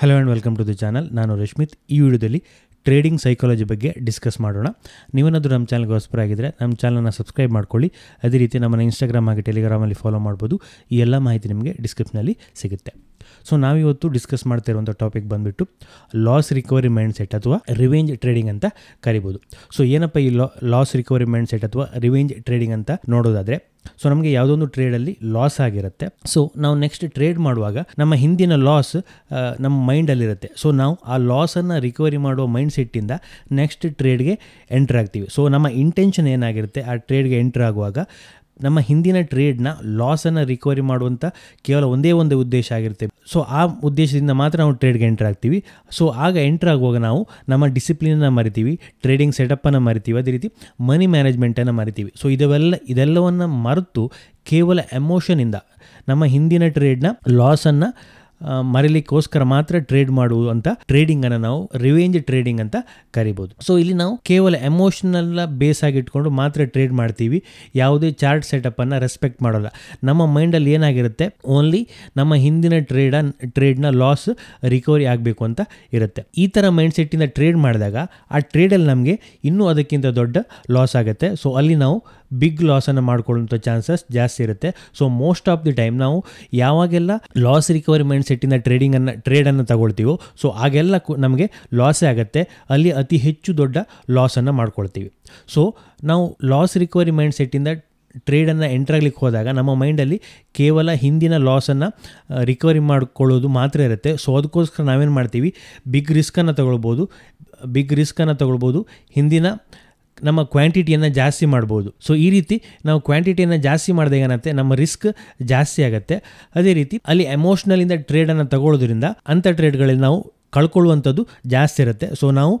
hello and welcome to the channel ನಾನು ರಶ್ಮಿತ್ ಈ ವಿಡಿಯೋದಲ್ಲಿ ಟ್ರೇಡಿಂಗ್ ಸೈಕಾಲಜಿ ಬಗ್ಗೆ ಡಿಸ್ಕಸ್ ಮಾಡೋಣ ನೀವೇನಾದರೂ ನಮ್ಮ ಚಾನಲ್ಗೆ ಆಗಿದ್ದರೆ ನಮ್ಮ ಚಾನಲ್ನ ಸಬ್ಸ್ಕ್ರೈಬ್ ಮಾಡ್ಕೊಳ್ಳಿ ಅದೇ ರೀತಿ ನಮ್ಮನ್ನು ಇನ್ಸ್ಟಾಗ್ರಾಮ್ ಆಗಿ ಟೆಲಿಗ್ರಾಮಲ್ಲಿ ಫಾಲೋ ಮಾಡ್ಬೋದು ಈ ಎಲ್ಲ ಮಾಹಿತಿ ನಿಮಗೆ ಡಿಸ್ಕ್ರಿಪ್ಷನಲ್ಲಿ ಸಿಗುತ್ತೆ ಸೊ ನಾವಿವತ್ತು ಡಿಸ್ಕಸ್ ಮಾಡ್ತಾ ಇರುವಂಥ ಟಾಪಿಕ್ ಬಂದುಬಿಟ್ಟು ಲಾಸ್ ರಿಕವರಿ ಮೈಂಡ್ ಸೆಟ್ ಅಥವಾ ರಿವೆಂಜ್ ಟ್ರೇಡಿಂಗ್ ಅಂತ ಕರಿಬೋದು ಸೊ ಏನಪ್ಪ ಈ ಲಾಸ್ ರಿಕವರಿ ಮೈಂಡ್ ಸೆಟ್ ಅಥವಾ ರಿವೆಂಜ್ ಟ್ರೇಡಿಂಗ್ ಅಂತ ನೋಡೋದಾದರೆ ಸೊ ನಮಗೆ ಯಾವುದೊಂದು ಟ್ರೇಡಲ್ಲಿ ಲಾಸ್ ಆಗಿರುತ್ತೆ ಸೊ ನಾವು ನೆಕ್ಸ್ಟ್ ಟ್ರೇಡ್ ಮಾಡುವಾಗ ನಮ್ಮ ಹಿಂದಿನ ಲಾಸ್ ನಮ್ಮ ಮೈಂಡಲ್ಲಿರುತ್ತೆ ಸೊ ನಾವು ಆ ಲಾಸನ್ನು ರಿಕವರಿ ಮಾಡುವ ಮೈಂಡ್ ಸೆಟ್ಟಿಂದ ನೆಕ್ಸ್ಟ್ ಟ್ರೇಡ್ಗೆ ಎಂಟ್ರ್ ಆಗ್ತೀವಿ ಸೊ ನಮ್ಮ ಇಂಟೆನ್ಷನ್ ಏನಾಗಿರುತ್ತೆ ಆ ಟ್ರೇಡ್ಗೆ ಎಂಟ್ರ್ ಆಗುವಾಗ ನಮ್ಮ ಹಿಂದಿನ ಟ್ರೇಡ್ನ ಲಾಸನ್ನು ರಿಕವರಿ ಮಾಡುವಂಥ ಕೇವಲ ಒಂದೇ ಒಂದು ಉದ್ದೇಶ ಆಗಿರುತ್ತೆ ಸೊ ಆ ಉದ್ದೇಶದಿಂದ ಮಾತ್ರ ನಾವು ಟ್ರೇಡ್ಗೆ ಎಂಟರ್ ಆಗ್ತೀವಿ ಸೊ ಆಗ ಎಂಟರ್ ಆಗುವಾಗ ನಾವು ನಮ್ಮ ಡಿಸಿಪ್ಲಿನನ್ನು ಮರಿತೀವಿ ಟ್ರೇಡಿಂಗ್ ಸೆಟಪ್ಪನ್ನು ಮರಿತೀವಿ ಅದೇ ರೀತಿ ಮನಿ ಮ್ಯಾನೇಜ್ಮೆಂಟನ್ನು ಮರಿತೀವಿ ಸೊ ಇದೆಲ್ಲ ಇದೆಲ್ಲವನ್ನು ಮರೆತು ಕೇವಲ ಎಮೋಷನಿಂದ ನಮ್ಮ ಹಿಂದಿನ ಟ್ರೇಡ್ನ ಲಾಸನ್ನು ಮರಲಿಕ್ಕೋಸ್ಕರ ಮಾತ್ರ ಟ್ರೇಡ್ ಮಾಡುವುದು ಅಂತ ಟ್ರೇಡಿಂಗನ್ನು ನಾವು ರಿವೇಂಜ್ ಟ್ರೇಡಿಂಗ್ ಅಂತ ಕರಿಬೋದು ಸೊ ಇಲ್ಲಿ ನಾವು ಕೇವಲ ಎಮೋಷನಲ್ ಬೇಸ್ ಆಗಿಟ್ಕೊಂಡು ಮಾತ್ರ ಟ್ರೇಡ್ ಮಾಡ್ತೀವಿ ಯಾವುದೇ ಚಾರ್ಟ್ ಅನ್ನು ರೆಸ್ಪೆಕ್ಟ್ ಮಾಡೋಲ್ಲ ನಮ್ಮ ಮೈಂಡಲ್ಲಿ ಏನಾಗಿರುತ್ತೆ ಓನ್ಲಿ ನಮ್ಮ ಹಿಂದಿನ ಟ್ರೇಡ್ ಟ್ರೇಡ್ನ ಲಾಸ್ ರಿಕವರಿ ಆಗಬೇಕು ಅಂತ ಇರುತ್ತೆ ಈ ಥರ ಸೆಟ್ಟಿಂದ ಟ್ರೇಡ್ ಮಾಡಿದಾಗ ಆ ಟ್ರೇಡಲ್ಲಿ ನಮಗೆ ಇನ್ನೂ ಅದಕ್ಕಿಂತ ದೊಡ್ಡ ಲಾಸ್ ಆಗುತ್ತೆ ಸೊ ಅಲ್ಲಿ ನಾವು ಬಿಗ್ ಲಾಸನ್ನು ಮಾಡ್ಕೊಳ್ಳುವಂಥ ಚಾನ್ಸಸ್ ಜಾಸ್ತಿ ಇರುತ್ತೆ so most of the time ನಾವು ಯಾವಾಗೆಲ್ಲ ಲಾಸ್ ರಿಕವರಿ ಮೈಂಡ್ ಸೆಟ್ಟಿಂದ ಟ್ರೇಡಿಂಗನ್ನು ಟ್ರೇಡನ್ನು ತಗೊಳ್ತೀವೋ ಸೊ ಆಗೆಲ್ಲ ನಮಗೆ ಲಾಸೇ ಆಗುತ್ತೆ ಅಲ್ಲಿ ಅತಿ ಹೆಚ್ಚು ದೊಡ್ಡ ಲಾಸನ್ನು ಮಾಡ್ಕೊಳ್ತೀವಿ ಸೊ ನಾವು ಲಾಸ್ ರಿಕವರಿ ಮೈಂಡ್ ಸೆಟ್ಟಿಂದ ಟ್ರೇಡನ್ನು ಎಂಟ್ರಾಗ್ಲಿಕ್ಕೆ ಹೋದಾಗ ನಮ್ಮ ಮೈಂಡಲ್ಲಿ ಕೇವಲ ಹಿಂದಿನ ಲಾಸನ್ನು ರಿಕವರಿ ಮಾಡ್ಕೊಳ್ಳೋದು ಮಾತ್ರ ಇರುತ್ತೆ ಸೊ ಅದಕ್ಕೋಸ್ಕರ ನಾವೇನು ಮಾಡ್ತೀವಿ ಬಿಗ್ ರಿಸ್ಕನ್ನು ತಗೊಳ್ಬೋದು ಬಿಗ್ ರಿಸ್ಕನ್ನು ತಗೊಳ್ಬೋದು ಹಿಂದಿನ ನಮ್ಮ ಕ್ವಾಂಟಿಟಿಯನ್ನು ಜಾಸ್ತಿ ಮಾಡ್ಬೋದು ಸೊ ಈ ರೀತಿ ನಾವು ಕ್ವಾಂಟಿಟಿಯನ್ನು ಜಾಸ್ತಿ ಮಾಡಿದಾಗ ಏನಾಗುತ್ತೆ ನಮ್ಮ ರಿಸ್ಕ್ ಜಾಸ್ತಿ ಆಗುತ್ತೆ ಅದೇ ರೀತಿ ಅಲ್ಲಿ ಎಮೋಷ್ನಲಿಂದ ಟ್ರೇಡನ್ನು ತಗೊಳ್ಳೋದ್ರಿಂದ ಅಂಥ ಟ್ರೇಡ್ಗಳಲ್ಲಿ ನಾವು ಕಳ್ಕೊಳ್ಳುವಂಥದ್ದು ಜಾಸ್ತಿ ಇರುತ್ತೆ ಸೊ ನಾವು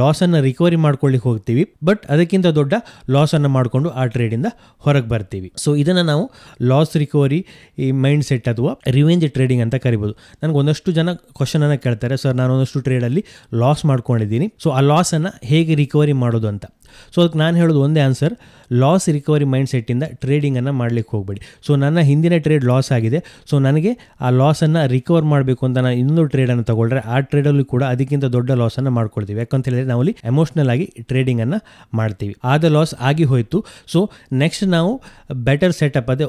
ಲಾಸನ್ನು ರಿಕವರಿ ಮಾಡ್ಕೊಳ್ಳಿಕ್ಕೆ ಹೋಗ್ತೀವಿ ಬಟ್ ಅದಕ್ಕಿಂತ ದೊಡ್ಡ ಲಾಸನ್ನು ಮಾಡಿಕೊಂಡು ಆ ಟ್ರೇಡಿಂದ ಹೊರಗೆ ಬರ್ತೀವಿ ಸೊ ಇದನ್ನು ನಾವು ಲಾಸ್ ರಿಕವರಿ ಈ ಮೈಂಡ್ ಸೆಟ್ ಅಥವಾ ರಿವೆಂಜ್ ಟ್ರೇಡಿಂಗ್ ಅಂತ ಕರಿಬೋದು ನನಗೆ ಒಂದಷ್ಟು ಜನ ಕ್ವಶನನ್ನು ಕೇಳ್ತಾರೆ ಸರ್ ನಾನು ಒಂದಷ್ಟು ಟ್ರೇಡಲ್ಲಿ ಲಾಸ್ ಮಾಡ್ಕೊಂಡಿದ್ದೀನಿ ಸೊ ಆ ಲಾಸನ್ನು ಹೇಗೆ ರಿಕವರಿ ಮಾಡೋದು ಅಂತ ಸೊ ಅದಕ್ಕೆ ನಾನು ಹೇಳೋದು ಒಂದೇ ಆನ್ಸರ್ ಲಾಸ್ ರಿಕವರಿ ಮೈಂಡ್ ಸೆಟ್ಟಿಂದ ಟ್ರೇಡಿಂಗನ್ನು ಮಾಡಲಿಕ್ಕೆ ಹೋಗಬೇಡಿ ಸೊ ನನ್ನ ಹಿಂದಿನ ಟ್ರೇಡ್ ಲಾಸ್ ಆಗಿದೆ ಸೊ ನನಗೆ ಆ ಲಾಸನ್ನು ರಿಕವರ್ ಮಾಡಬೇಕು ಅಂತ ನಾನು ಇನ್ನೊಂದು ಟ್ರೇಡನ್ನು ತೊಗೊಳ್ರೆ ಆ ಟ್ರೇಡಲ್ಲೂ ಕೂಡ ಅದಕ್ಕಿಂತ ದೊಡ್ಡ ಲಾಸನ್ನು ಮಾಡ್ಕೊಳ್ತೀವಿ ಯಾಕಂತ ಹೇಳಿದ್ರೆ ಅಲ್ಲಿ ಎಮೋಷ್ನಲ್ ಆಗಿ ಟ್ರೇಡಿಂಗನ್ನು ಮಾಡ್ತೀವಿ ಆದ ಲಾಸ್ ಆಗಿ ಹೋಯಿತು ಸೊ ನೆಕ್ಸ್ಟ್ ನಾವು ಬೆಟರ್ ಸೆಟಪ್ ಅದೇ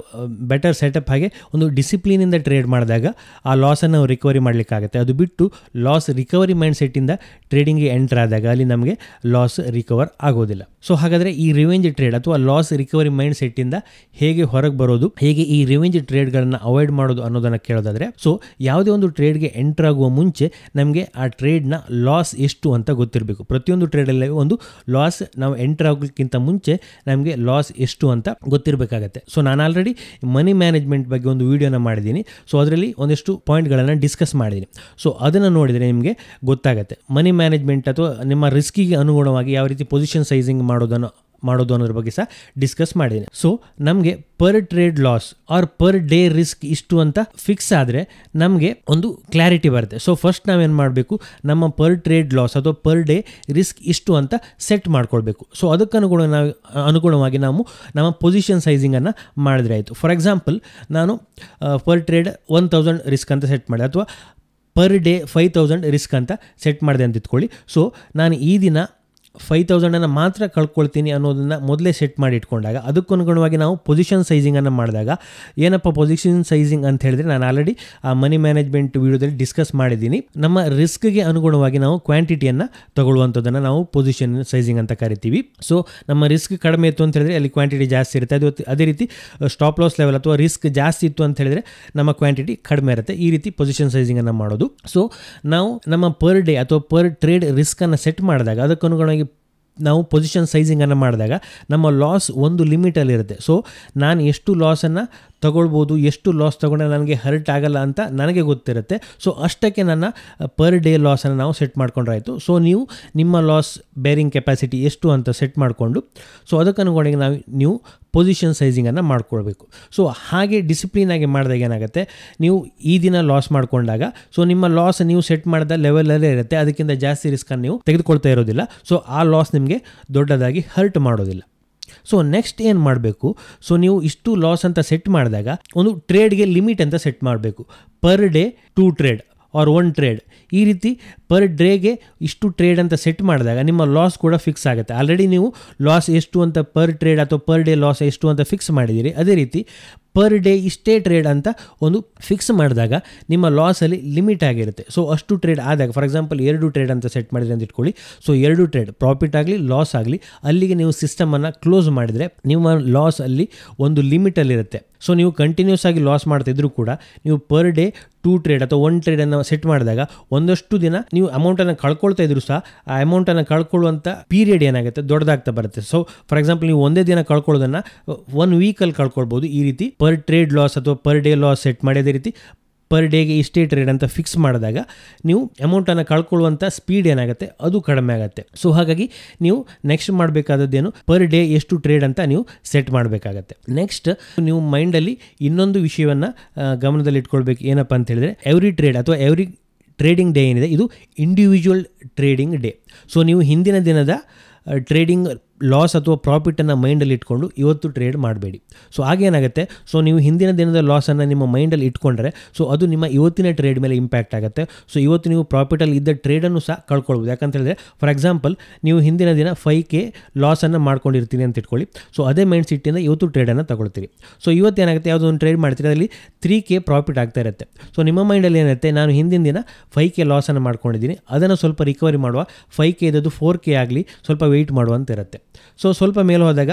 ಬೆಟರ್ ಸೆಟಪ್ ಹಾಗೆ ಒಂದು ಡಿಸಿಪ್ಲಿನಿಂದ ಟ್ರೇಡ್ ಮಾಡಿದಾಗ ಆ ಲಾಸನ್ನು ನಾವು ರಿಕವರಿ ಮಾಡಲಿಕ್ಕಾಗುತ್ತೆ ಅದು ಬಿಟ್ಟು ಲಾಸ್ ರಿಕವರಿ ಮೈಂಡ್ ಸೆಟ್ಟಿಂದ ಟ್ರೇಡಿಂಗ್ಗೆ ಎಂಟ್ರ್ ಆದಾಗ ಅಲ್ಲಿ ನಮಗೆ ಲಾಸ್ ರಿಕವರ್ ಆಗೋದಿಲ್ಲ ಆಗೋದಿಲ್ಲ ಸೊ ಹಾಗಾದರೆ ಈ ರಿವೆಂಜ್ ಟ್ರೇಡ್ ಅಥವಾ ಲಾಸ್ ರಿಕವರಿ ಮೈಂಡ್ ಸೆಟ್ಟಿಂದ ಹೇಗೆ ಹೊರಗೆ ಬರೋದು ಹೇಗೆ ಈ ರಿವೆಂಜ್ ಟ್ರೇಡ್ಗಳನ್ನು ಅವಾಯ್ಡ್ ಮಾಡೋದು ಅನ್ನೋದನ್ನು ಕೇಳೋದಾದರೆ ಸೊ ಯಾವುದೇ ಒಂದು ಟ್ರೇಡ್ಗೆ ಎಂಟರ್ ಆಗುವ ಮುಂಚೆ ನಮಗೆ ಆ ಟ್ರೇಡ್ನ ಲಾಸ್ ಎಷ್ಟು ಅಂತ ಗೊತ್ತಿರಬೇಕು ಪ್ರತಿಯೊಂದು ಅಲ್ಲಿ ಒಂದು ಲಾಸ್ ನಾವು ಎಂಟರ್ ಆಗೋಕ್ಕಿಂತ ಮುಂಚೆ ನಮಗೆ ಲಾಸ್ ಎಷ್ಟು ಅಂತ ಗೊತ್ತಿರಬೇಕಾಗತ್ತೆ ಸೊ ನಾನು ಆಲ್ರೆಡಿ ಮನಿ ಮ್ಯಾನೇಜ್ಮೆಂಟ್ ಬಗ್ಗೆ ಒಂದು ವಿಡಿಯೋನ ಮಾಡಿದ್ದೀನಿ ಸೊ ಅದರಲ್ಲಿ ಒಂದಿಷ್ಟು ಪಾಯಿಂಟ್ಗಳನ್ನು ಡಿಸ್ಕಸ್ ಮಾಡಿದ್ದೀನಿ ಸೊ ಅದನ್ನು ನೋಡಿದರೆ ನಿಮಗೆ ಗೊತ್ತಾಗುತ್ತೆ ಮನಿ ಮ್ಯಾನೇಜ್ಮೆಂಟ್ ಅಥವಾ ನಿಮ್ಮ ರಿಸ್ಕಿಗೆ ಅನುಗುಣವಾಗಿ ಯಾವ ರೀತಿ ಪೊಸಿಷನ್ ಸೈಜ್ ಪ್ರೈಸಿಂಗ್ ಮಾಡೋದನ್ನು ಮಾಡೋದು ಅನ್ನೋದ್ರ ಬಗ್ಗೆ ಸಹ ಡಿಸ್ಕಸ್ ಮಾಡಿದ್ದೀನಿ ಸೊ ನಮಗೆ per trade loss or per day risk ಇಷ್ಟು ಅಂತ ಫಿಕ್ಸ್ ಆದರೆ ನಮಗೆ ಒಂದು ಕ್ಲಾರಿಟಿ ಬರುತ್ತೆ ಸೊ ಫಸ್ಟ್ ನಾವೇನು ಮಾಡಬೇಕು ನಮ್ಮ ಪರ್ ಟ್ರೇಡ್ ಲಾಸ್ ಅಥವಾ ಪರ್ ಡೇ ರಿಸ್ಕ್ ಇಷ್ಟು ಅಂತ ಸೆಟ್ ಮಾಡ್ಕೊಳ್ಬೇಕು ಸೊ ಅದಕ್ಕನುಗುಣ ನಾವು ಅನುಗುಣವಾಗಿ ನಾವು ನಮ್ಮ ಪೊಸಿಷನ್ ಸೈಜಿಂಗನ್ನು ಮಾಡಿದ್ರೆ ಆಯಿತು ಫಾರ್ ಎಕ್ಸಾಂಪಲ್ ನಾನು per trade one thousand risk ಅಂತ ಸೆಟ್ ಮಾಡಿದೆ ಅಥವಾ per day five thousand risk ಅಂತ ಸೆಟ್ ಮಾಡಿದೆ ಅಂತ ಇಟ್ಕೊಳ್ಳಿ ಸೊ ನಾನು ಈ ದಿನ ಫೈವ್ ತೌಸಂಡನ್ನು ಮಾತ್ರ ಕಳ್ಕೊಳ್ತೀನಿ ಅನ್ನೋದನ್ನು ಮೊದಲೇ ಸೆಟ್ ಮಾಡಿ ಇಟ್ಕೊಂಡಾಗ ಅನುಗುಣವಾಗಿ ನಾವು ಪೊಸಿಷನ್ ಸೈಜಿಂಗನ್ನು ಮಾಡಿದಾಗ ಏನಪ್ಪ ಪೊಸಿಷನ್ ಸೈಜಿಂಗ್ ಅಂತ ಹೇಳಿದ್ರೆ ನಾನು ಆಲ್ರೆಡಿ ಆ ಮನಿ ಮ್ಯಾನೇಜ್ಮೆಂಟ್ ವೀಡಿಯೋದಲ್ಲಿ ಡಿಸ್ಕಸ್ ಮಾಡಿದ್ದೀನಿ ನಮ್ಮ ರಿಸ್ಕ್ಗೆ ಅನುಗುಣವಾಗಿ ನಾವು ಕ್ವಾಂಟಿಟಿಯನ್ನು ತಗೊಳ್ಳುವಂಥದ್ದನ್ನು ನಾವು ಪೊಸಿಷನ್ ಸೈಜಿಂಗ್ ಅಂತ ಕರಿತೀವಿ ಸೊ ನಮ್ಮ ರಿಸ್ಕ್ ಕಡಿಮೆ ಇತ್ತು ಅಂತ ಹೇಳಿದ್ರೆ ಅಲ್ಲಿ ಕ್ವಾಂಟಿಟಿ ಜಾಸ್ತಿ ಇರುತ್ತೆ ಅದು ಅದೇ ರೀತಿ ಸ್ಟಾಪ್ ಲಾಸ್ ಲೆವೆಲ್ ಅಥವಾ ರಿಸ್ಕ್ ಜಾಸ್ತಿ ಇತ್ತು ಅಂತ ಹೇಳಿದ್ರೆ ನಮ್ಮ ಕ್ವಾಂಟಿಟಿ ಕಡಿಮೆ ಇರುತ್ತೆ ಈ ರೀತಿ ಪೊಸಿಷನ್ ಸೈಜಿಂಗನ್ನು ಮಾಡೋದು ಸೊ ನಾವು ನಮ್ಮ ಪರ್ ಡೇ ಅಥವಾ ಪರ್ ಟ್ರೇಡ್ ರಿಸ್ಕನ್ನು ಸೆಟ್ ಮಾಡಿದಾಗ ಅನುಗುಣವಾಗಿ ನಾವು ಪೊಸಿಷನ್ ಸೈಜಿಂಗನ್ನು ಮಾಡಿದಾಗ ನಮ್ಮ ಲಾಸ್ ಒಂದು ಲಿಮಿಟಲ್ಲಿರುತ್ತೆ ಸೊ ನಾನು ಎಷ್ಟು ಲಾಸನ್ನು ತಗೊಳ್ಬೋದು ಎಷ್ಟು ಲಾಸ್ ತಗೊಂಡ್ರೆ ನನಗೆ ಹರ್ಟ್ ಆಗಲ್ಲ ಅಂತ ನನಗೆ ಗೊತ್ತಿರುತ್ತೆ ಸೊ ಅಷ್ಟಕ್ಕೆ ನನ್ನ ಪರ್ ಡೇ ಲಾಸನ್ನು ನಾವು ಸೆಟ್ ಮಾಡ್ಕೊಂಡ್ರಾಯಿತು ಸೊ ನೀವು ನಿಮ್ಮ ಲಾಸ್ ಬೇರಿಂಗ್ ಕೆಪಾಸಿಟಿ ಎಷ್ಟು ಅಂತ ಸೆಟ್ ಮಾಡಿಕೊಂಡು ಸೊ ಅದಕ್ಕನುಗುಣವಾಗಿ ನಾವು ನೀವು ಪೊಸಿಷನ್ ಸೈಜಿಂಗನ್ನು ಮಾಡ್ಕೊಳ್ಬೇಕು ಸೊ ಹಾಗೆ ಡಿಸಿಪ್ಲಿನಾಗಿ ಮಾಡಿದಾಗ ಏನಾಗುತ್ತೆ ನೀವು ಈ ದಿನ ಲಾಸ್ ಮಾಡಿಕೊಂಡಾಗ ಸೊ ನಿಮ್ಮ ಲಾಸ್ ನೀವು ಸೆಟ್ ಮಾಡಿದ ಲೆವೆಲಲ್ಲೇ ಇರುತ್ತೆ ಅದಕ್ಕಿಂತ ಜಾಸ್ತಿ ರಿಸ್ಕನ್ನು ನೀವು ತೆಗೆದುಕೊಳ್ತಾ ಇರೋದಿಲ್ಲ ಸೊ ಆ ಲಾಸ್ ನಿಮಗೆ ದೊಡ್ಡದಾಗಿ ಹರ್ಟ್ ಮಾಡೋದಿಲ್ಲ ಸೊ ನೆಕ್ಸ್ಟ್ ಏನು ಮಾಡಬೇಕು ಸೊ ನೀವು ಇಷ್ಟು ಲಾಸ್ ಅಂತ ಸೆಟ್ ಮಾಡಿದಾಗ ಒಂದು ಟ್ರೇಡ್ಗೆ ಲಿಮಿಟ್ ಅಂತ ಸೆಟ್ ಮಾಡಬೇಕು per day two trade or one trade ಈ ರೀತಿ ಪರ್ ಡೇಗೆ ಇಷ್ಟು ಟ್ರೇಡ್ ಅಂತ ಸೆಟ್ ಮಾಡಿದಾಗ ನಿಮ್ಮ ಲಾಸ್ ಕೂಡ ಫಿಕ್ಸ್ ಆಗುತ್ತೆ ಆಲ್ರೆಡಿ ನೀವು ಲಾಸ್ ಎಷ್ಟು ಅಂತ ಪರ್ ಟ್ರೇಡ್ ಅಥವಾ ಪರ್ ಡೇ ಲಾಸ್ ಎಷ್ಟು ಅಂತ ಫಿಕ್ಸ್ ಮಾಡಿದ್ದೀರಿ ಅದೇ ರೀತಿ ಪರ್ ಡೇ ಇಷ್ಟೇ ಟ್ರೇಡ್ ಅಂತ ಒಂದು ಫಿಕ್ಸ್ ಮಾಡಿದಾಗ ನಿಮ್ಮ ಲಾಸಲ್ಲಿ ಲಿಮಿಟ್ ಆಗಿರುತ್ತೆ ಸೊ ಅಷ್ಟು ಟ್ರೇಡ್ ಆದಾಗ ಫಾರ್ ಎಕ್ಸಾಂಪಲ್ ಎರಡು ಟ್ರೇಡ್ ಅಂತ ಸೆಟ್ ಮಾಡಿದ್ರೆ ಅಂತ ಇಟ್ಕೊಳ್ಳಿ ಸೊ ಎರಡು ಟ್ರೇಡ್ ಪ್ರಾಫಿಟ್ ಆಗಲಿ ಲಾಸ್ ಆಗಲಿ ಅಲ್ಲಿಗೆ ನೀವು ಸಿಸ್ಟಮನ್ನು ಕ್ಲೋಸ್ ಮಾಡಿದರೆ ನಿಮ್ಮ ಲಾಸ್ ಅಲ್ಲಿ ಒಂದು ಲಿಮಿಟಲ್ಲಿರುತ್ತೆ ಸೊ ನೀವು ಕಂಟಿನ್ಯೂಸ್ ಆಗಿ ಲಾಸ್ ಮಾಡ್ತಿದ್ರು ಕೂಡ ನೀವು ಪರ್ ಡೇ ಟೂ ಟ್ರೇಡ್ ಅಥವಾ ಒನ್ ಟ್ರೇಡನ್ನು ಸೆಟ್ ಮಾಡಿದಾಗ ಒಂದಷ್ಟು ದಿನ ನೀವು ಅಮೌಂಟನ್ನು ಕಳ್ಕೊಳ್ತಾ ಇದ್ರು ಸಹ ಆ ಅಮೌಂಟನ್ನು ಕಳ್ಕೊಳ್ಳುವಂಥ ಪೀರಿಯಡ್ ಏನಾಗುತ್ತೆ ದೊಡ್ಡದಾಗ್ತಾ ಬರುತ್ತೆ ಸೊ ಫಾರ್ ಎಕ್ಸಾಂಪಲ್ ನೀವು ಒಂದೇ ದಿನ ಕಳ್ಕೊಳ್ಳೋದನ್ನು ಒನ್ ವೀಕಲ್ಲಿ ಕಳ್ಕೊಳ್ಬೋದು ಈ ರೀತಿ ಪರ್ ಟ್ರೇಡ್ ಲಾಸ್ ಅಥವಾ ಪರ್ ಡೇ ಲಾಸ್ ಸೆಟ್ ಮಾಡೋದೇ ರೀತಿ ಪರ್ ಡೇಗೆ ಇಷ್ಟೇ ಟ್ರೇಡ್ ಅಂತ ಫಿಕ್ಸ್ ಮಾಡಿದಾಗ ನೀವು ಅಮೌಂಟನ್ನು ಕಳ್ಕೊಳ್ಳುವಂಥ ಸ್ಪೀಡ್ ಏನಾಗುತ್ತೆ ಅದು ಕಡಿಮೆ ಆಗುತ್ತೆ ಸೊ ಹಾಗಾಗಿ ನೀವು ನೆಕ್ಸ್ಟ್ ಮಾಡಬೇಕಾದದ್ದೇನು ಪರ್ ಡೇ ಎಷ್ಟು ಟ್ರೇಡ್ ಅಂತ ನೀವು ಸೆಟ್ ಮಾಡಬೇಕಾಗತ್ತೆ ನೆಕ್ಸ್ಟ್ ನೀವು ಮೈಂಡಲ್ಲಿ ಇನ್ನೊಂದು ವಿಷಯವನ್ನು ಗಮನದಲ್ಲಿ ಇಟ್ಕೊಳ್ಬೇಕು ಏನಪ್ಪ ಅಂತ ಹೇಳಿದ್ರೆ ಎವ್ರಿ ಟ್ರೇಡ್ ಅಥವಾ ಎವ್ರಿ ಟ್ರೇಡಿಂಗ್ ಡೇ ಏನಿದೆ ಇದು ಇಂಡಿವಿಜುವಲ್ ಟ್ರೇಡಿಂಗ್ ಡೇ ಸೊ ನೀವು ಹಿಂದಿನ ದಿನದ ಟ್ರೇಡಿಂಗ್ ಲಾಸ್ ಅಥವಾ ಪ್ರಾಫಿಟನ್ನು ಮೈಂಡಲ್ಲಿ ಇಟ್ಕೊಂಡು ಇವತ್ತು ಟ್ರೇಡ್ ಮಾಡಬೇಡಿ ಸೊ ಆಗೇನಾಗುತ್ತೆ ಸೊ ನೀವು ಹಿಂದಿನ ದಿನದ ಲಾಸನ್ನು ನಿಮ್ಮ ಮೈಂಡಲ್ಲಿ ಇಟ್ಕೊಂಡ್ರೆ ಸೊ ಅದು ನಿಮ್ಮ ಇವತ್ತಿನ ಟ್ರೇಡ್ ಮೇಲೆ ಇಂಪ್ಯಾಕ್ಟ್ ಆಗುತ್ತೆ ಸೊ ಇವತ್ತು ನೀವು ಪ್ರಾಫಿಟಲ್ಲಿ ಇದ್ದ ಟ್ರೇಡನ್ನು ಸಹ ಕಳ್ಕೊಳ್ಬೋದು ಯಾಕಂತ ಹೇಳಿದ್ರೆ ಫಾರ್ ಎಕ್ಸಾಂಪಲ್ ನೀವು ಹಿಂದಿನ ದಿನ ಫೈ ಕೆ ಲಾಸನ್ನು ಮಾಡ್ಕೊಂಡಿರ್ತೀನಿ ಅಂತ ಇಟ್ಕೊಳ್ಳಿ ಸೊ ಅದೇ ಮೈಂಡ್ ಸಿಟ್ಟಿಂದ ಇವತ್ತು ಟ್ರೇಡನ್ನು ತಗೊಳ್ತೀರಿ ಸೊ ಇವತ್ತು ಏನಾಗುತ್ತೆ ಯಾವುದೋ ಒಂದು ಟ್ರೇಡ್ ಮಾಡ್ತೀರಿ ಅದರಲ್ಲಿ ತ್ರೀ ಕೆ ಪ್ರಾಫಿಟ್ ಆಗ್ತಾ ಇರುತ್ತೆ ಸೊ ನಿಮ್ಮ ಮೈಂಡಲ್ಲಿ ಏನಿರುತ್ತೆ ನಾನು ಹಿಂದಿನ ದಿನ ಫೈ ಕೆ ಲಾಸನ್ನು ಮಾಡ್ಕೊಂಡಿದ್ದೀನಿ ಅದನ್ನು ಸ್ವಲ್ಪ ರಿಕವರಿ ಮಾಡುವ ಫೈ ಕೆ ಇದ್ದದ್ದು ಫೋರ್ ಕೆ ಆಗಲಿ ಸ್ವಲ್ಪ ವೆಯ್ಟ್ ಮಾಡುವಂತಿರುತ್ತೆ ಸೊ ಸ್ವಲ್ಪ ಮೇಲೆ ಹೋದಾಗ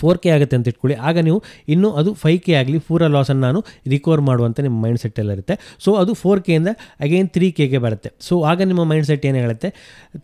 ಫೋರ್ ಕೆ ಆಗುತ್ತೆ ಅಂತ ಇಟ್ಕೊಳ್ಳಿ ಆಗ ನೀವು ಇನ್ನೂ ಅದು ಫೈವ್ ಕೆ ಆಗಲಿ ಪೂರ ಲಾಸನ್ನು ನಾನು ರಿಕವರ್ ಮಾಡುವಂಥ ನಿಮ್ಮ ಮೈಂಡ್ ಇರುತ್ತೆ ಸೊ ಅದು ಫೋರ್ ಕೆಯಿಂದ ಅಗೇನ್ ತ್ರೀ ಕೆಗೆ ಬರುತ್ತೆ ಸೊ ಆಗ ನಿಮ್ಮ ಮೈಂಡ್ ಸೆಟ್ ಏನು ಹೇಳುತ್ತೆ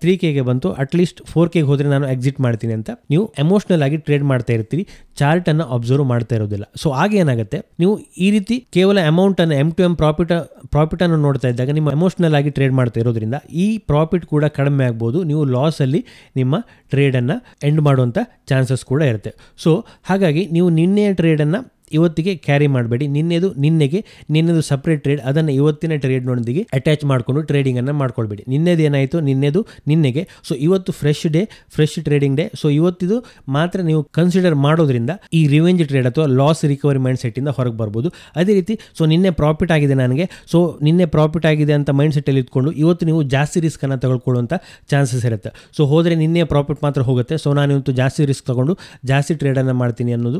ತ್ರೀ ಕೆಗೆ ಬಂತು ಅಟ್ಲೀಸ್ಟ್ ಫೋರ್ ಕೆಗೆ ಹೋದರೆ ನಾನು ಎಕ್ಸಿಟ್ ಮಾಡ್ತೀನಿ ಅಂತ ನೀವು ಎಮೋಷ್ನಲ್ ಆಗಿ ಟ್ರೇಡ್ ಮಾಡ್ತಾ ಇರ್ತೀರಿ ಚಾರ್ಟನ್ನು ಅಬ್ಸರ್ವ್ ಮಾಡ್ತಾ ಇರೋದಿಲ್ಲ ಸೊ ಆಗ ಏನಾಗುತ್ತೆ ನೀವು ಈ ರೀತಿ ಕೇವಲ ಅಮೌಂಟನ್ನು ಎಮ್ ಟು ಎಮ್ ಪ್ರಾಫಿಟ್ ಪ್ರಾಫಿಟನ್ನು ನೋಡ್ತಾ ಇದ್ದಾಗ ನಿಮ್ಮ ಎಮೋಷ್ನಲ್ ಆಗಿ ಟ್ರೇಡ್ ಮಾಡ್ತಾ ಇರೋದ್ರಿಂದ ಈ ಪ್ರಾಫಿಟ್ ಕೂಡ ಕಡಿಮೆ ಆಗ್ಬೋದು ನೀವು ಲಾಸಲ್ಲಿ ನಿಮ್ಮ ಟ್ರೇಡನ್ನು ಎಂಡ್ ಮಾಡುವಂಥ ಚಾನ್ಸಸ್ ಕೂಡ ಇರುತ್ತೆ ಸೊ ಹಾಗಾಗಿ ನೀವು ನಿನ್ನೆಯ ಟ್ರೇಡನ್ನು ಇವತ್ತಿಗೆ ಕ್ಯಾರಿ ಮಾಡಬೇಡಿ ನಿನ್ನೆದು ನಿನ್ನೆಗೆ ನಿನ್ನೆದು ಸಪ್ರೇಟ್ ಟ್ರೇಡ್ ಅದನ್ನು ಇವತ್ತಿನ ಟ್ರೇಡ್ ಟ್ರೇಡ್ನೊಂದಿಗೆ ಅಟ್ಯಾಚ್ ಮಾಡಿಕೊಂಡು ಟ್ರೇಡಿಂಗನ್ನು ಮಾಡ್ಕೊಳ್ಬೇಡಿ ನಿನ್ನೆದು ಏನಾಯಿತು ನಿನ್ನೆದು ನಿನ್ನೆಗೆ ಸೊ ಇವತ್ತು fresh day fresh trading day so ಇವತ್ತಿದು ಮಾತ್ರ ನೀವು ಕನ್ಸಿಡರ್ ಮಾಡೋದ್ರಿಂದ ಈ ರಿವೆಂಜ್ ಟ್ರೇಡ್ ಅಥವಾ ಲಾಸ್ ರಿಕವರಿ ಮೈಂಡ್ ಇಂದ ಹೊರಗೆ ಬರ್ಬೋದು ಅದೇ ರೀತಿ ಸೊ ನಿನ್ನೆ ಪ್ರಾಫಿಟ್ ಆಗಿದೆ ನನಗೆ ಸೊ ನಿನ್ನೆ ಪ್ರಾಫಿಟ್ ಆಗಿದೆ ಅಂತ ಮೈಂಡ್ ಅಲ್ಲಿ ಇಟ್ಕೊಂಡು ಇವತ್ತು ನೀವು ಜಾಸ್ತಿ ರಿಸ್ಕನ್ನು ತಗೊಳ್ಕೊಳ್ಳುವಂಥ ಚಾನ್ಸಸ್ ಇರುತ್ತೆ ಸೊ ಹೋದರೆ ನಿನ್ನೆ ಪ್ರಾಫಿಟ್ ಮಾತ್ರ ಹೋಗುತ್ತೆ ಸೊ ನಾನು ಇವತ್ತು ಜಾಸ್ತಿ ರಿಸ್ಕ್ ತಗೊಂಡು ಜಾಸ್ತಿ ಟ್ರೇಡನ್ನು ಮಾಡ್ತೀನಿ ಅನ್ನೋದು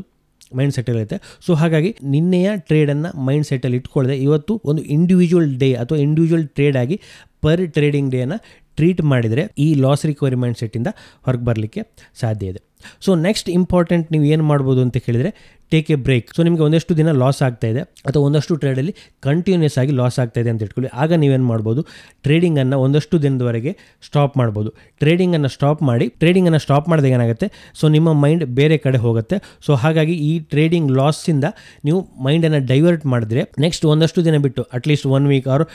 ಮೈಂಡ್ ಸೆಟ್ ಇರುತ್ತೆ ಸೊ ಹಾಗಾಗಿ ನಿನ್ನೆಯ ಟ್ರೇಡನ್ನು ಮೈಂಡ್ ಸೆಟ್ಟಲ್ಲಿ ಇಟ್ಕೊಳ್ಳದೆ ಇವತ್ತು ಒಂದು ಇಂಡಿವಿಜುವಲ್ ಡೇ ಅಥವಾ ಇಂಡಿವಿಜುವಲ್ ಟ್ರೇಡ್ ಆಗಿ ಪರ್ ಟ್ರೇಡಿಂಗ್ ಡೇನ ಟ್ರೀಟ್ ಮಾಡಿದರೆ ಈ ಲಾಸ್ ರಿಕವರಿ ಮೈಂಡ್ ಸೆಟ್ಟಿಂದ ಹೊರಗೆ ಬರಲಿಕ್ಕೆ ಸಾಧ್ಯ ಇದೆ ಸೊ ನೆಕ್ಸ್ಟ್ ಇಂಪಾರ್ಟೆಂಟ್ ನೀವು ಏನು ಮಾಡ್ಬೋದು ಅಂತ ಕೇಳಿದರೆ ಟೇಕ್ ಎ ಬ್ರೇಕ್ ಸೊ ನಿಮಗೆ ಒಂದಷ್ಟು ದಿನ ಲಾಸ್ ಆಗ್ತಾ ಇದೆ ಅಥವಾ ಒಂದಷ್ಟು ಟ್ರೇಡಲ್ಲಿ ಕಂಟಿನ್ಯೂಸ್ ಆಗಿ ಲಾಸ್ ಆಗ್ತಾ ಇದೆ ಅಂತ ಇಟ್ಕೊಳ್ಳಿ ಆಗ ನೀವೇನು ಮಾಡ್ಬೋದು ಟ್ರೇಡಿಂಗನ್ನು ಒಂದಷ್ಟು ದಿನದವರೆಗೆ ಸ್ಟಾಪ್ ಮಾಡ್ಬೋದು ಟ್ರೇಡಿಂಗನ್ನು ಸ್ಟಾಪ್ ಮಾಡಿ ಟ್ರೇಡಿಂಗನ್ನು ಸ್ಟಾಪ್ ಮಾಡಿದಾಗ ಏನಾಗುತ್ತೆ ಸೊ ನಿಮ್ಮ ಮೈಂಡ್ ಬೇರೆ ಕಡೆ ಹೋಗುತ್ತೆ ಸೊ ಹಾಗಾಗಿ ಈ ಟ್ರೇಡಿಂಗ್ ಲಾಸಿಂದ ನೀವು ಮೈಂಡನ್ನು ಡೈವರ್ಟ್ ಮಾಡಿದ್ರೆ ನೆಕ್ಸ್ಟ್ ಒಂದಷ್ಟು ದಿನ ಬಿಟ್ಟು at least one week or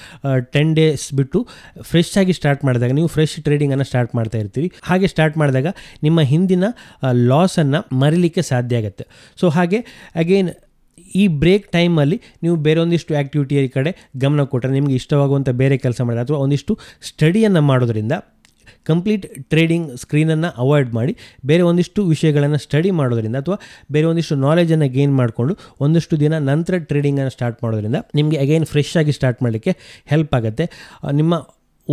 ten days ಬಿಟ್ಟು ಫ್ರೆಶ್ ಆಗಿ ಸ್ಟಾರ್ಟ್ ಮಾಡಿದಾಗ ನೀವು ಫ್ರೆಶ್ ಟ್ರೇಡಿಂಗನ್ನು ಸ್ಟಾರ್ಟ್ ಮಾಡ್ತಾ ಇರ್ತೀವಿ ಹಾಗೆ ಸ್ಟಾರ್ಟ್ ಮಾಡಿದಾಗ ನಿಮ್ಮ ಹಿಂದಿನ ಲಾಸನ್ನು ಮರಿಲಿಕ್ಕೆ ಸಾಧ್ಯ ಆಗುತ್ತೆ ಸೊ ಹಾಗೆ ಅಗೇನ್ ಈ ಬ್ರೇಕ್ ಟೈಮಲ್ಲಿ ನೀವು ಬೇರೆ ಒಂದಿಷ್ಟು ಆ್ಯಕ್ಟಿವಿಟಿಯ ಕಡೆ ಗಮನ ಕೊಟ್ಟರೆ ನಿಮಗೆ ಇಷ್ಟವಾಗುವಂಥ ಬೇರೆ ಕೆಲಸ ಮಾಡಿದ್ರೆ ಅಥವಾ ಒಂದಿಷ್ಟು ಸ್ಟಡಿಯನ್ನು ಮಾಡೋದರಿಂದ ಕಂಪ್ಲೀಟ್ ಟ್ರೇಡಿಂಗ್ ಸ್ಕ್ರೀನನ್ನು ಅವಾಯ್ಡ್ ಮಾಡಿ ಬೇರೆ ಒಂದಿಷ್ಟು ವಿಷಯಗಳನ್ನು ಸ್ಟಡಿ ಮಾಡೋದರಿಂದ ಅಥವಾ ಬೇರೆ ಒಂದಿಷ್ಟು ನಾಲೆಜನ್ನು ಗೇನ್ ಮಾಡಿಕೊಂಡು ಒಂದಿಷ್ಟು ದಿನ ನಂತರ ಟ್ರೇಡಿಂಗನ್ನು ಸ್ಟಾರ್ಟ್ ಮಾಡೋದರಿಂದ ನಿಮಗೆ ಅಗೈನ್ ಫ್ರೆಶ್ ಆಗಿ ಸ್ಟಾರ್ಟ್ ಮಾಡಲಿಕ್ಕೆ ಹೆಲ್ಪ್ ಆಗುತ್ತೆ ನಿಮ್ಮ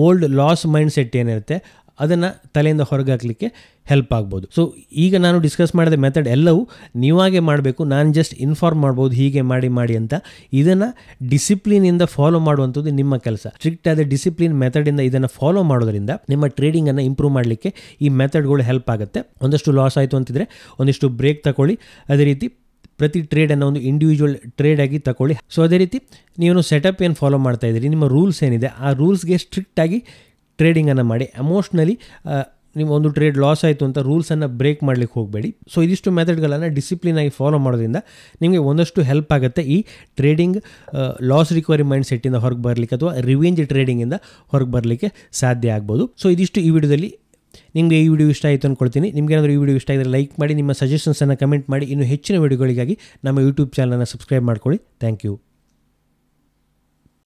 ಓಲ್ಡ್ ಲಾಸ್ ಮೈಂಡ್ಸೆಟ್ ಏನಿರುತ್ತೆ ಅದನ್ನು ತಲೆಯಿಂದ ಹಾಕಲಿಕ್ಕೆ ಹೆಲ್ಪ್ ಆಗ್ಬೋದು ಸೊ ಈಗ ನಾನು ಡಿಸ್ಕಸ್ ಮಾಡಿದ ಮೆಥಡ್ ಎಲ್ಲವೂ ನೀವಾಗೆ ಮಾಡಬೇಕು ನಾನು ಜಸ್ಟ್ ಇನ್ಫಾರ್ಮ್ ಮಾಡ್ಬೋದು ಹೀಗೆ ಮಾಡಿ ಮಾಡಿ ಅಂತ ಇದನ್ನು ಡಿಸಿಪ್ಲಿನಿಂದ ಫಾಲೋ ಮಾಡುವಂಥದ್ದು ನಿಮ್ಮ ಕೆಲಸ ಸ್ಟ್ರಿಕ್ಟ್ ಆದ ಡಿಸಿಪ್ಲಿನ್ ಮೆಥಡಿಂದ ಇದನ್ನು ಫಾಲೋ ಮಾಡೋದರಿಂದ ನಿಮ್ಮ ಟ್ರೇಡಿಂಗನ್ನು ಇಂಪ್ರೂವ್ ಮಾಡಲಿಕ್ಕೆ ಈ ಮೆಥಡ್ಗಳು ಹೆಲ್ಪ್ ಆಗುತ್ತೆ ಒಂದಷ್ಟು ಲಾಸ್ ಆಯಿತು ಅಂತಿದ್ರೆ ಒಂದಿಷ್ಟು ಬ್ರೇಕ್ ತಗೊಳ್ಳಿ ಅದೇ ರೀತಿ ಪ್ರತಿ ಟ್ರೇಡನ್ನು ಒಂದು ಇಂಡಿವಿಜುವಲ್ ಟ್ರೇಡ್ ಆಗಿ ತಗೊಳ್ಳಿ ಸೊ ಅದೇ ರೀತಿ ನೀವು ಸೆಟಪ್ ಏನು ಫಾಲೋ ಮಾಡ್ತಾ ಇದ್ದೀರಿ ನಿಮ್ಮ ರೂಲ್ಸ್ ಏನಿದೆ ಆ ರೂಲ್ಸ್ಗೆ ಸ್ಟ್ರಿಕ್ಟಾಗಿ ಟ್ರೇಡಿಂಗನ್ನು ಮಾಡಿ ಎಮೋಷ್ನಲಿ ನಿಮ್ಮ ಒಂದು ಟ್ರೇಡ್ ಲಾಸ್ ಆಯಿತು ಅಂತ ರೂಲ್ಸನ್ನು ಬ್ರೇಕ್ ಮಾಡಲಿಕ್ಕೆ ಹೋಗಬೇಡಿ ಸೊ ಇದಿಷ್ಟು ಮೆಥಡ್ಗಳನ್ನು ಡಿಸಿಪ್ಲಿನ್ ಆಗಿ ಫಾಲೋ ಮಾಡೋದ್ರಿಂದ ನಿಮಗೆ ಒಂದಷ್ಟು ಹೆಲ್ಪ್ ಆಗುತ್ತೆ ಈ ಟ್ರೇಡಿಂಗ್ ಲಾಸ್ ರಿಕವರಿ ಮೈಂಡ್ ಸೆಟ್ಟಿಂದ ಹೊರಗೆ ಬರಲಿಕ್ಕೆ ಅಥವಾ ರಿವೆಂಜ್ ಟ್ರೇಡಿಂಗಿಂದ ಹೊರಗೆ ಬರಲಿಕ್ಕೆ ಸಾಧ್ಯ ಆಗ್ಬೋದು ಸೊ ಇದಿಷ್ಟು ಈ ವಿಡಿಯೋದಲ್ಲಿ ನಿಮಗೆ ಈ ವಿಡಿಯೋ ಇಷ್ಟ ಆಯಿತು ಅಂದ್ಕೊಳ್ತೀನಿ ಏನಾದರೂ ಈ ವಿಡಿಯೋ ಇಷ್ಟ ಆಗಿದ್ರೆ ಲೈಕ್ ಮಾಡಿ ನಿಮ್ಮ ಸಜೆಷನ್ಸನ್ನು ಕಮೆಂಟ್ ಮಾಡಿ ಇನ್ನೂ ಹೆಚ್ಚಿನ ವಿಡಿಯೋಗಳಿಗಾಗಿ ನಮ್ಮ ಯೂಟ್ಯೂಬ್ ಚಾನಲನ್ನು ಸಬ್ಸ್ಕ್ರೈಬ್ ಮಾಡ್ಕೊಳ್ಳಿ ಥ್ಯಾಂಕ್ ಯು